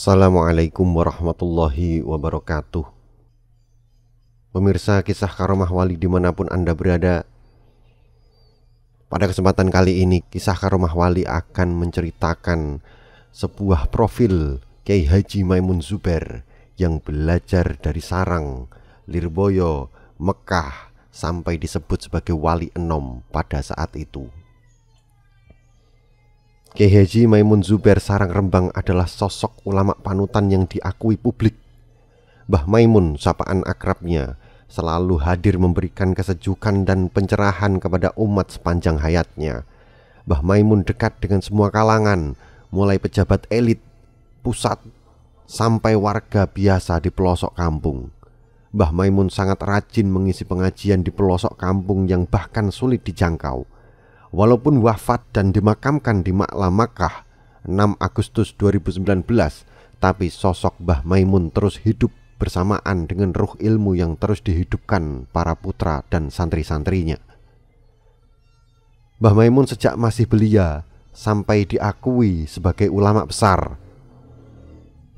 Assalamualaikum warahmatullahi wabarakatuh Pemirsa kisah karomah wali dimanapun Anda berada Pada kesempatan kali ini kisah karomah wali akan menceritakan Sebuah profil Kiai Haji Maimun Zuber Yang belajar dari Sarang, Lirboyo, Mekah Sampai disebut sebagai wali enom pada saat itu Keheji Maimun Zubair Sarang Rembang adalah sosok ulama panutan yang diakui publik. Bah Maimun, sapaan akrabnya, selalu hadir memberikan kesejukan dan pencerahan kepada umat sepanjang hayatnya. Bah Maimun dekat dengan semua kalangan, mulai pejabat elit, pusat, sampai warga biasa di pelosok kampung. Bah Maimun sangat rajin mengisi pengajian di pelosok kampung yang bahkan sulit dijangkau walaupun wafat dan dimakamkan di Makla Makkah 6 Agustus 2019, tapi sosok Mbah Maimun terus hidup bersamaan dengan ruh ilmu yang terus dihidupkan para putra dan santri-santrinya. Mbah Maimun sejak masih belia sampai diakui sebagai ulama besar.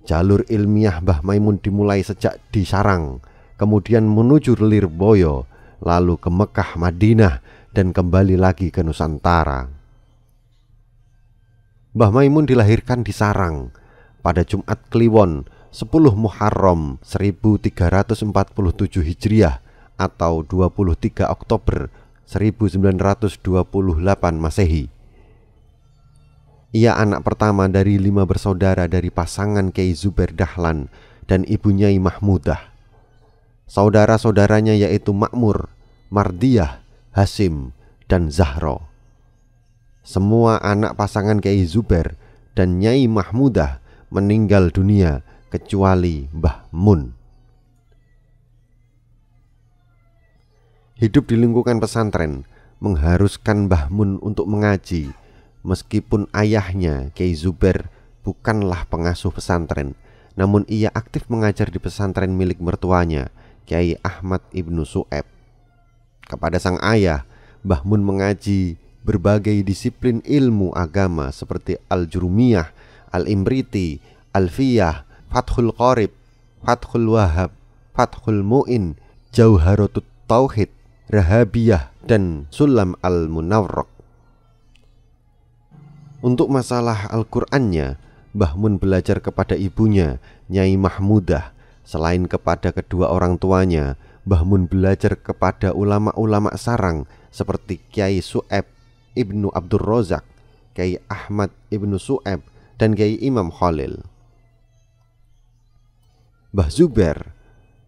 Jalur ilmiah Mbah Maimun dimulai sejak di Sarang, kemudian menuju Lirboyo, lalu ke Mekah Madinah, dan kembali lagi ke Nusantara. Mbah Maimun dilahirkan di Sarang pada Jumat Kliwon 10 Muharram 1347 Hijriah atau 23 Oktober 1928 Masehi. Ia anak pertama dari lima bersaudara dari pasangan Kiai Zubair Dahlan dan ibunya Imah Mudah. Saudara-saudaranya yaitu Makmur, Mardiah, Hasim, dan Zahro. Semua anak pasangan Kiai Zuber dan Nyai Mahmudah meninggal dunia kecuali Mbah Mun. Hidup di lingkungan pesantren mengharuskan Mbah Mun untuk mengaji meskipun ayahnya Kiai Zuber bukanlah pengasuh pesantren namun ia aktif mengajar di pesantren milik mertuanya Kiai Ahmad Ibnu Sueb kepada sang ayah, Bahmun mengaji berbagai disiplin ilmu agama seperti Al-Jurumiyah, Al-Imriti, fiyah Fathul Qorib, Fathul Wahab, Fathul Mu'in, Jauharatut Tauhid, Rahabiyah, dan Sulam Al-Munawrok. Untuk masalah Al-Qur'annya, Bahmun belajar kepada ibunya, Nyai Mahmudah, selain kepada kedua orang tuanya, Mbah Mun belajar kepada ulama-ulama sarang seperti Kiai Su'eb Ibnu Abdul Rozak, Kiai Ahmad Ibnu Su'eb, dan Kiai Imam Khalil. Mbah Zuber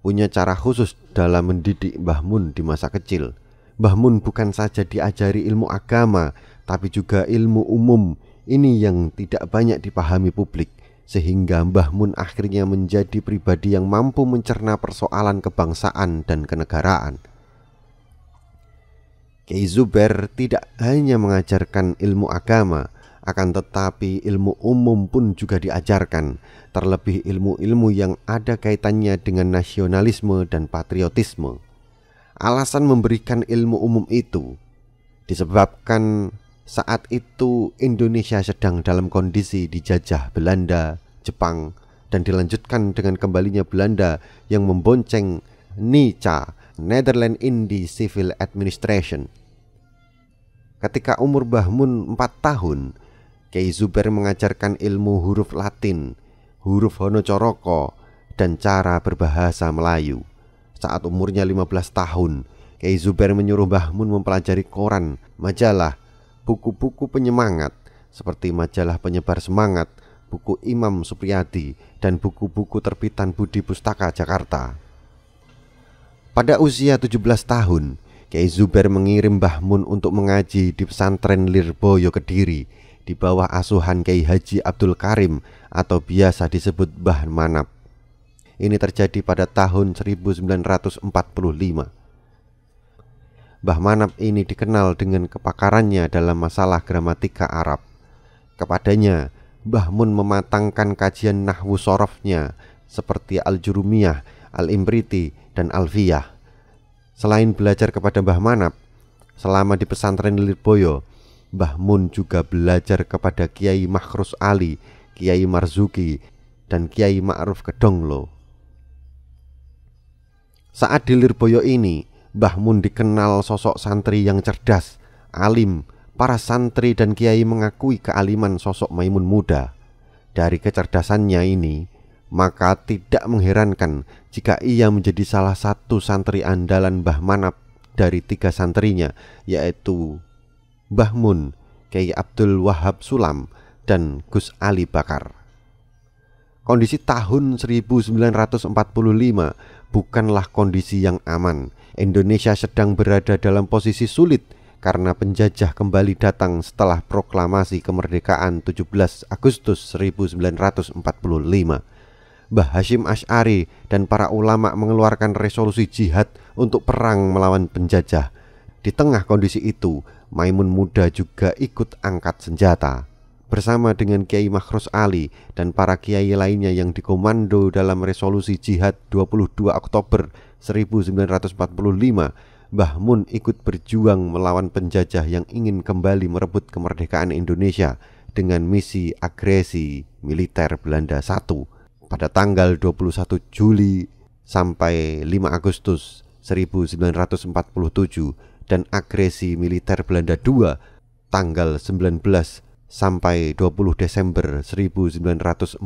punya cara khusus dalam mendidik Mbah Mun di masa kecil. Mbah Mun bukan saja diajari ilmu agama, tapi juga ilmu umum. Ini yang tidak banyak dipahami publik sehingga Mbah Mun akhirnya menjadi pribadi yang mampu mencerna persoalan kebangsaan dan kenegaraan. Kiai Zubair tidak hanya mengajarkan ilmu agama, akan tetapi ilmu umum pun juga diajarkan, terlebih ilmu-ilmu yang ada kaitannya dengan nasionalisme dan patriotisme. Alasan memberikan ilmu umum itu disebabkan saat itu Indonesia sedang dalam kondisi dijajah Belanda, Jepang, dan dilanjutkan dengan kembalinya Belanda yang membonceng NICA, Netherlands Indie Civil Administration. Ketika umur Bahmun 4 tahun, Kei Zuber mengajarkan ilmu huruf Latin, huruf Honocoroko, dan cara berbahasa Melayu. Saat umurnya 15 tahun, Kei Zuber menyuruh Bahmun mempelajari koran, majalah, buku-buku penyemangat seperti majalah penyebar semangat, buku Imam Supriyadi, dan buku-buku terbitan Budi Pustaka Jakarta. Pada usia 17 tahun, Kiai Zuber mengirim Mbah Mun untuk mengaji di pesantren Lirboyo Kediri di bawah asuhan Kiai Haji Abdul Karim atau biasa disebut Mbah Manap. Ini terjadi pada tahun 1945. Mbah Manap ini dikenal dengan kepakarannya dalam masalah gramatika Arab. Kepadanya, Mbah Mun mematangkan kajian nahwu sorofnya seperti Al-Jurumiyah, Al-Imriti, dan Alfiyah. Selain belajar kepada Mbah Manap, selama di pesantren Lirboyo, Mbah Mun juga belajar kepada Kiai Mahrus Ali, Kiai Marzuki, dan Kiai Ma'ruf Kedonglo. Saat di Lirboyo ini, Mbah Mun dikenal sosok santri yang cerdas, alim. Para santri dan kiai mengakui kealiman sosok Maimun muda. Dari kecerdasannya ini, maka tidak mengherankan jika ia menjadi salah satu santri andalan Mbah Manap dari tiga santrinya, yaitu Mbah Mun, Kiai Abdul Wahab Sulam, dan Gus Ali Bakar. Kondisi tahun 1945 bukanlah kondisi yang aman. Indonesia sedang berada dalam posisi sulit karena penjajah kembali datang setelah proklamasi kemerdekaan 17 Agustus 1945. Mbah Hashim Ash'ari dan para ulama mengeluarkan resolusi jihad untuk perang melawan penjajah. Di tengah kondisi itu, Maimun muda juga ikut angkat senjata bersama dengan Kiai Makhrus Ali dan para kiai lainnya yang dikomando dalam resolusi jihad 22 Oktober 1945, Mbah Mun ikut berjuang melawan penjajah yang ingin kembali merebut kemerdekaan Indonesia dengan misi agresi militer Belanda 1 pada tanggal 21 Juli sampai 5 Agustus 1947 dan agresi militer Belanda 2 tanggal 19 sampai 20 Desember 1948.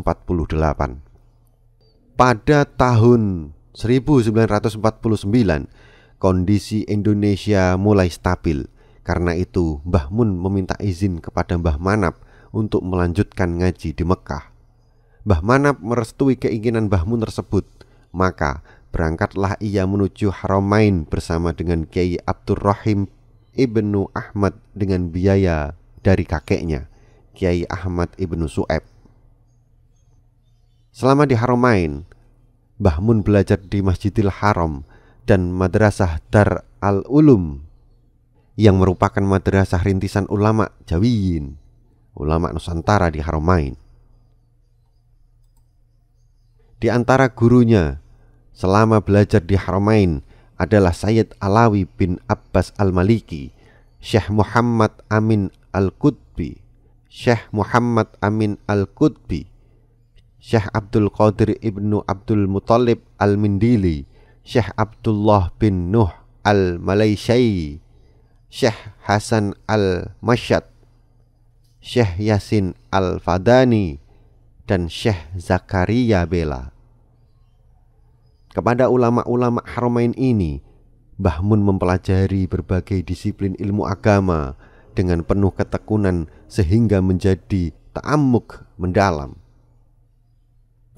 Pada tahun 1949, kondisi Indonesia mulai stabil. Karena itu, Mbah Mun meminta izin kepada Mbah Manap untuk melanjutkan ngaji di Mekah. Mbah Manap merestui keinginan Mbah Mun tersebut, maka berangkatlah ia menuju Haramain bersama dengan Kiai Abdurrahim Ibnu Ahmad dengan biaya dari kakeknya, Kiai Ahmad Ibnu Su'eb. Selama di Haromain, Mbah Mun belajar di Masjidil Haram dan Madrasah Dar Al-Ulum yang merupakan madrasah rintisan ulama Jawiyin, ulama Nusantara di Haromain. Di antara gurunya selama belajar di Haromain adalah Sayyid Alawi bin Abbas Al-Maliki, Syekh Muhammad Amin Al-Qutbi, Syekh Muhammad Amin Al-Qutbi, Syekh Abdul Qadir Ibnu Abdul Muthalib Al-Mindili, Syekh Abdullah bin Nuh Al-Malaysyi, Syekh Hasan Al-Masyad, Syekh Yasin Al-Fadani, dan Syekh Zakaria Bela. Kepada ulama-ulama Haramain ini, Bahmun mempelajari berbagai disiplin ilmu agama, dengan penuh ketekunan sehingga menjadi ta'amuk mendalam.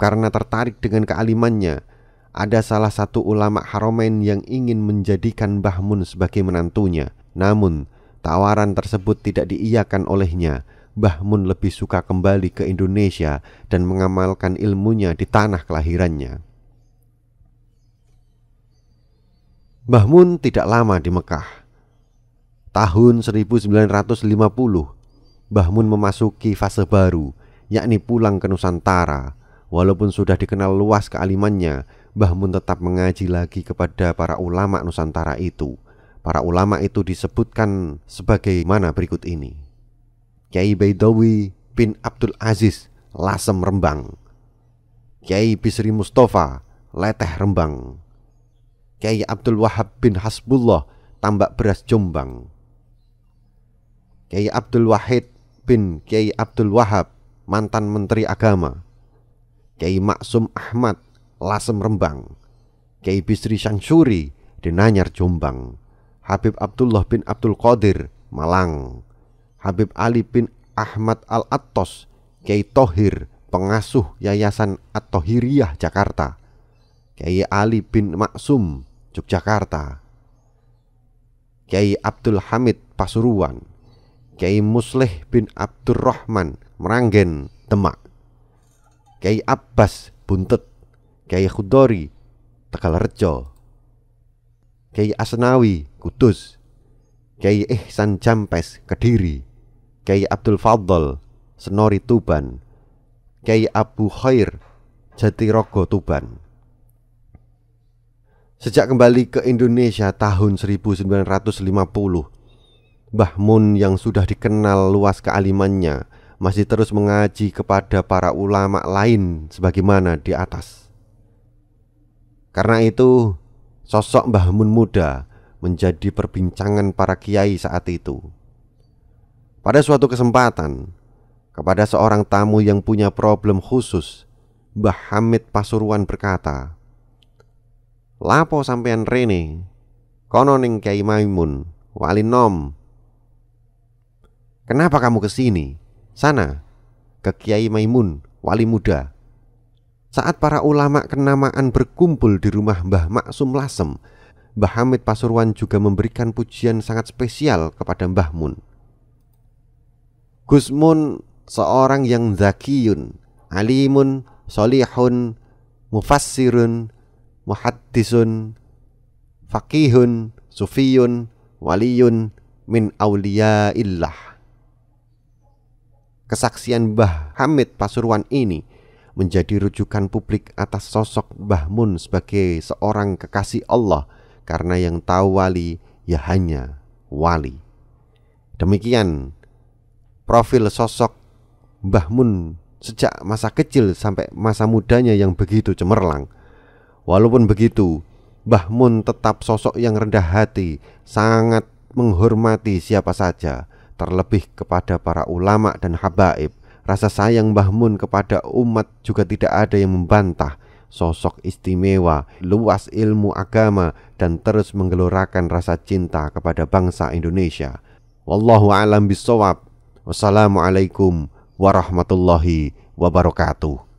Karena tertarik dengan kealimannya, ada salah satu ulama Haromain yang ingin menjadikan Bahmun sebagai menantunya. Namun, tawaran tersebut tidak diiyakan olehnya. Bahmun lebih suka kembali ke Indonesia dan mengamalkan ilmunya di tanah kelahirannya. Bahmun tidak lama di Mekah. Tahun 1950, Bahmun memasuki fase baru, yakni pulang ke Nusantara. Walaupun sudah dikenal luas kealimannya, Bahmun tetap mengaji lagi kepada para ulama Nusantara itu. Para ulama itu disebutkan sebagai mana berikut ini. Kiai Baidowi bin Abdul Aziz Lasem Rembang Kiai Bisri Mustafa Leteh Rembang Kiai Abdul Wahab bin Hasbullah Tambak Beras Jombang Kiai Abdul Wahid bin Kiai Abdul Wahab, mantan Menteri Agama, Kiai Maksum Ahmad, Lasem Rembang, Kiai Bisri Syangsuri, Nanyar Jombang, Habib Abdullah bin Abdul Qadir, Malang, Habib Ali bin Ahmad al Atos, Kiai Tohir, pengasuh Yayasan At-Tohiriyah Jakarta, Kiai Ali bin Maksum, Yogyakarta, Kiai Abdul Hamid Pasuruan, Kiai Musleh bin Abdurrahman Meranggen Demak Kiai Abbas Buntet Kiai Khudori Tegal Rejo Kiai Asnawi Kudus Kiai Ihsan Jampes Kediri Kiai Abdul Fadl Senori Tuban Kiai Abu Khair Jatirogo Tuban Sejak kembali ke Indonesia tahun 1950 Mbah Mun yang sudah dikenal luas kealimannya masih terus mengaji kepada para ulama lain sebagaimana di atas. Karena itu, sosok Mbah Mun muda menjadi perbincangan para kiai saat itu. Pada suatu kesempatan, kepada seorang tamu yang punya problem khusus, Mbah Hamid Pasuruan berkata, "Lapo sampean Rene, kono ning Kiai Maimun, wali nom Kenapa kamu ke sini? Sana, ke Kiai Maimun, wali muda. Saat para ulama kenamaan berkumpul di rumah Mbah Maksum Lasem, Mbah Hamid Pasuruan juga memberikan pujian sangat spesial kepada Mbah Mun. Gus Mun seorang yang zakiyun, alimun, solihun, mufassirun, muhaddisun, fakihun, sufiyun, waliyun min awliya illah. Kesaksian Mbah Hamid Pasuruan ini menjadi rujukan publik atas sosok Mbah Mun sebagai seorang kekasih Allah karena yang tahu wali ya hanya wali. Demikian profil sosok Mbah Mun sejak masa kecil sampai masa mudanya yang begitu cemerlang. Walaupun begitu, Mbah Mun tetap sosok yang rendah hati, sangat menghormati siapa saja, terlebih kepada para ulama dan habaib. Rasa sayang Mbah Mun kepada umat juga tidak ada yang membantah. Sosok istimewa, luas ilmu agama dan terus menggelorakan rasa cinta kepada bangsa Indonesia. Wallahu alam bisawab. Wassalamualaikum warahmatullahi wabarakatuh.